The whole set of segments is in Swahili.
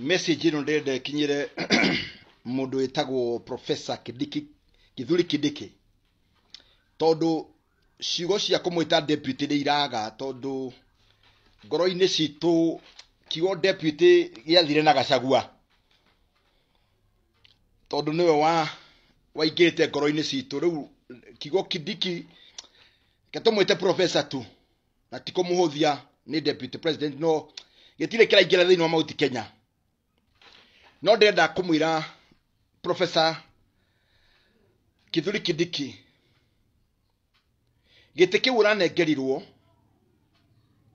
message ä no kinyire ĩkinyä re må ndå wä kidiki githuri kidiki tondå ciugo cia kå mwä deputy nä iraga tondå ngoro-inä citå kiugo deputy gäathire na gacagua tondå nä we wa waingä te ngoro-inä citå rä kiugo kidiki ketå mwä te tu na tikå må hå thia nä deputy president no gä tirä kä raingä ra thä inä wa mauti kenya no ndĩrenda kumwira profesa Kithuri Kindiki gĩtĩ kĩu ranengerirwo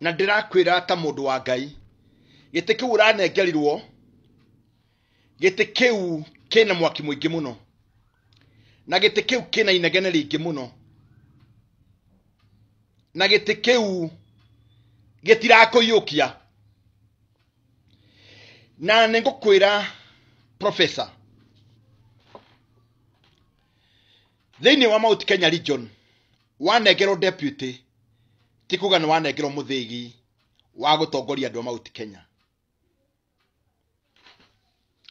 na ndĩrakwĩra ta mũndũ wa Ngai gĩtĩ kĩu ũranengerirwo gĩtĩ kĩu kĩna mwaki mwingi muno na gĩtĩ kĩu kĩna inegene rĩingĩ muno na gĩtĩ kĩu gĩtirakũiyũkia na nä ngå kwä ra profesa thä inä wa mauti kenya region wanengerwo deputy ti kuga nä wanengerwo må thägi wa gå tongoria andå a mauti kenya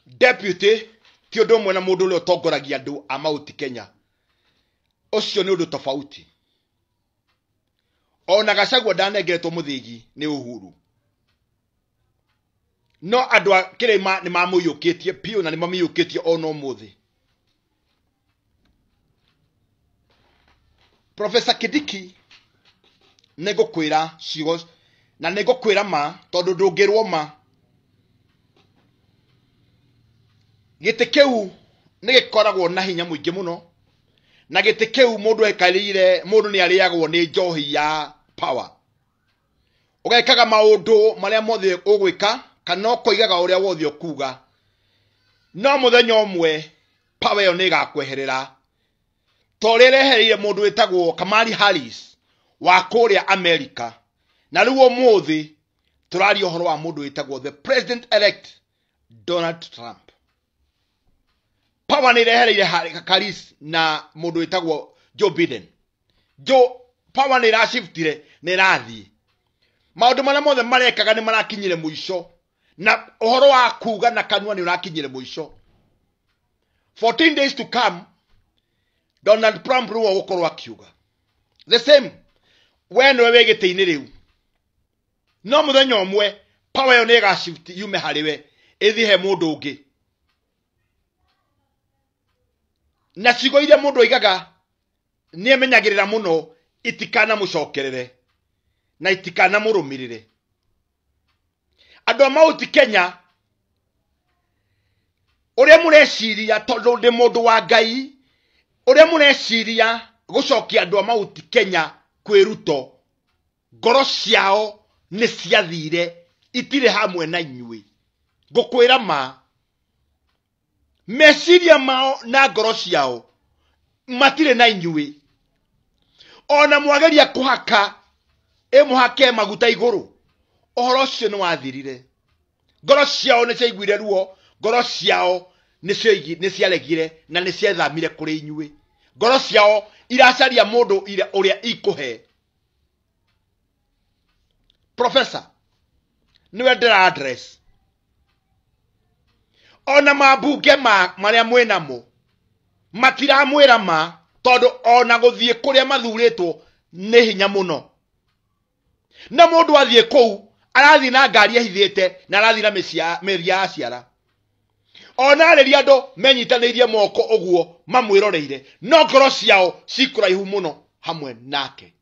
deputy ti å ndå mwe na må ndå å rä a å tongoragia andå a mauti kenya å cio nä å ndå tobauti ona gacagua ndanengeretwo må thägi nä å huru no andå a kä rä ma nä mamå yå kä tie biå na nä mamä yå kä tie ona må thä kidiki nä ngå kwä ra ciugo na nä ngå kwä ra ma tondå ndå ngä rwo ma gä tä kä u nä gä koragwo na hinya må ingä må no na gä tä kä u må ndå ekarä må ndå nä arä agwo nä njohi ya power å gekaga maå ndå marä a mothe å gwä ka kana ukoigaga uria wothe ukuga no muthenya omwe pawe yo ni gakweherera ta uria mundu witagwo kamari Harris wa kuria America na riu muthi turari uhoro wa mundu witagwo the president elect Donald Trump pawa nä rehereire Harris na mundu itagwo Joe Biden Joe pawa ni rashiftire nä rathiä maå ndå marä a mothe marekaga nä marakinyire må ico na uhoro wa kuga na kanua nä å rakinyä må 14 days to come donald trump rä u å gå korwo akiuga the same we nä we wä gä tä-inä rä u no må thenya å mwe power ä yo nä ä yume harä we he mũndũ ũngĩ na cigo iria mũndũ oigaga ni emenyagĩrĩra muno itikana mũcokerere na itikana murumirire andå a mauti kenya å rä a må reciria tondå ndä må ndå wa ngai å rä a må reciria gå cokia andå a mauti kenya kwä ruto ngoro ciao nä ciathire itirä hamwe na inyuä ngå kwä ra ma meciria mao na ngoro ciao matirä na inyuä ona mwageria kå haka ä må hake maguta igå rå uhoro ucio ni wathirire ngoro ciao ni ciaiguire ruo ngoro ciao ni ciaregire na ni ciethamire kuri inyuĩ ngoro ciao iracaria mundu uria ikuhe profesa niwe ndira address ona mabunge ma maria mwinamo matiramwira ma tondu ona guthie kuria mathurĩtwo nĩ hinya mũno na mũndũ athiĩ kũu arathiä na ngari ehithä te na arathiä na mä ya aciara ona arä ria andå menyitanä irie moko å guo mamwä roreire no ngoro ciao cikå raihu må no hamwe nake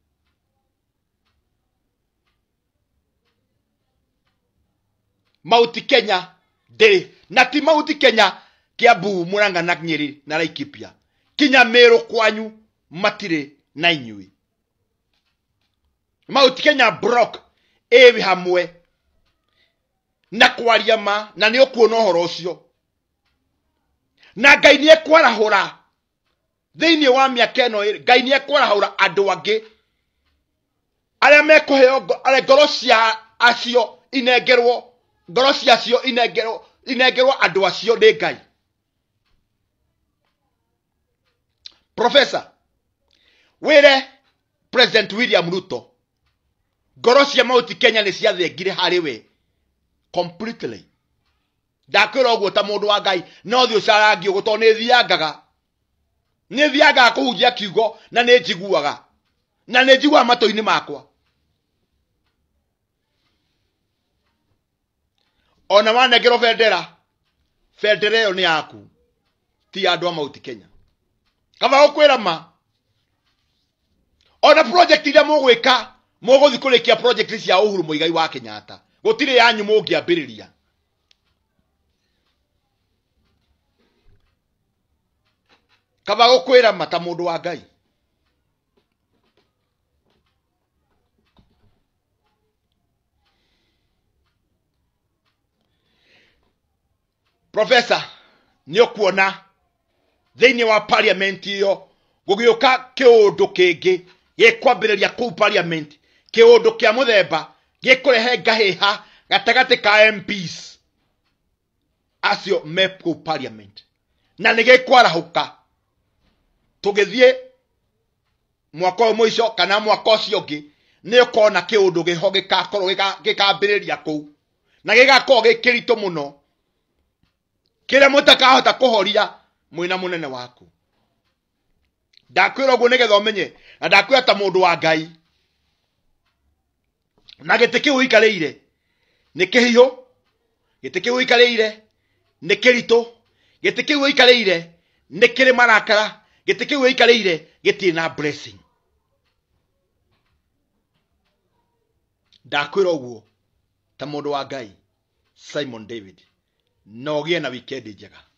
mauti kenya ndä na ti mauti kenya kiambu må ranga na nyeri na laikipia kinya mä rå kwanyu matirä na inyui mauti kenya brock ivi hamwe na kwaria ma na nä å kuona å horo å cio na ngai nä ekwarahå ra thä inä wa mä aka ä no ngai nä ekwarahå ra andå angä arä a mekå heo ngoro cia acio inengerwo ngoro ciacio inengerwo inengerwo andå acio nä ngai professor wä president william ruto ngoro cia mauti kenya nä ciathengire harä we completely ra å guo ta må ndå wa ngai no å carangi å gå tondå nä thiangaga nä thiangaga kå hunjia kiugo na nä njiguaga na nä njiguaga matå-inä makwa ona wanengerwo bendera bendera ä yo nä yaku ti andå a mauti kenya kaba gå kwä rama ona project iria må gwä ka muguthi kurikia project cia uhuru muigai wa kenyatta gutire yanyu mungiambiriria kaba gukwira mata mundu wa ngai profesa nä å kuona thä inä wa parliament ä yo gå gä å ka kä å ndå kä ngä gä kwambä rä ria kå u parliament kiundu kia muthemba gikurehe ngahiha gatagati ka MPs acio me parliament na nä gä kwarahuka tå gä thiä mwaka å mũico kana mwaka å cio ngä nä å kona kä å ndå gä ho gä gä kambä rä ria kå u na gä gakorwo gä kä ritå må no kä rä a må takahota kå horia mwä na må nene waku ndakwä ra å guo nä getha å menye na ndakwä ra ta må ndå wa ngai na gä tä kä u ikarä ire nä kä hiå gä tä kä u ikarä ire nä kä ritå gä tä kä u ikarä ire nä kä rä marakara gä tä kä u ikarä ire gä tirä na blessing ndakwä ra å guo ta må ndå wa ngai simon david na å gä e na wikendi njega